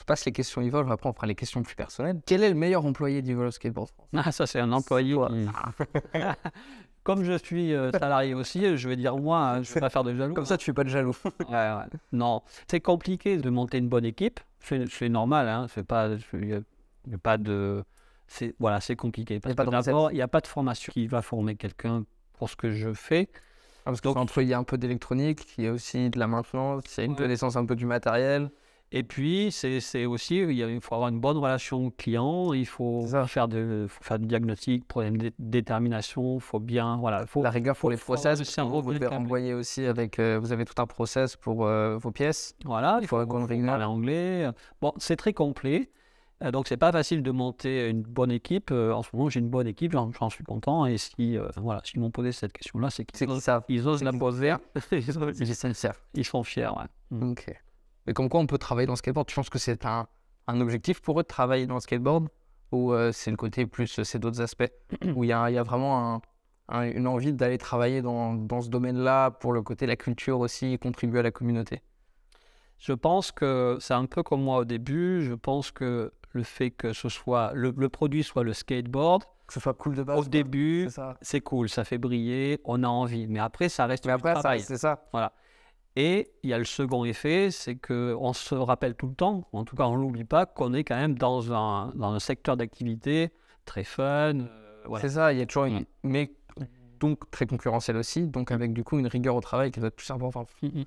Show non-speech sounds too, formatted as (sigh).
se passe les questions Evolve, après on fera les questions plus personnelles. Quel est le meilleur employé d'Evolve Skateboard France Ah, ça, c'est un employé. (laughs) (laughs) Comme je suis euh, salarié aussi, je vais dire moi, hein, je ne vais pas faire de jaloux. Comme ça, tu ne fais pas de jaloux. ouais, ouais. Non, c'est compliqué de monter une bonne équipe. C'est normal, hein. c'est pas, pas de. Voilà, c'est compliqué. d'abord, il n'y a pas de formation qui va former quelqu'un pour ce que je fais. Ah, parce qu'entre il y a un peu d'électronique, il y a aussi de la maintenance, il y a une connaissance un peu du matériel. Et puis, c'est aussi, il faut avoir une bonne relation client, il faut faire de, faire du diagnostic, problème de détermination, il faut bien, voilà. Faut, la rigueur pour les process, vous devez renvoyer aussi avec, euh, vous avez tout un process pour euh, vos pièces. Voilà, il faut, faut parler anglais. Bon, c'est très complet, Donc, euh, donc c'est pas facile de monter une bonne équipe. en ce moment, j'ai une bonne équipe, j'en suis content. Et si, voilà, m'ont posé cette question-là, c'est qu'ils osent, ils osent la poser. (laughs) ils, ils sont fiers, ouais. Mmh. Ok. Mais comme quoi, on peut travailler dans le skateboard. Tu penses que c'est un, objectif pour eux de travailler dans le skateboard Ou euh, c'est le côté plus, euh, c'est d'autres aspects Où (clears throat) il y a, vraiment une envie d'aller travailler dans, ce domaine-là pour le côté de la culture aussi et contribuer à la communauté Je pense que c'est un peu comme moi au début. Je pense que le fait que ce soit le, produit soit le skateboard, que ce soit cool de base. Au début, c'est cool, ça fait briller, on a envie. Mais après, ça reste mais après, du C'est ça. Voilà. Et il y a le second effet, c'est qu'on se rappelle tout le temps, en tout cas on n'oublie l'oublie pas, qu'on est quand même dans un, dans un secteur d'activité très fun. Euh, c'est ça, il y a toujours une... Mais donc très concurrentiel aussi, donc avec du coup une rigueur au travail qui doit être savoir. Mmh, mmh.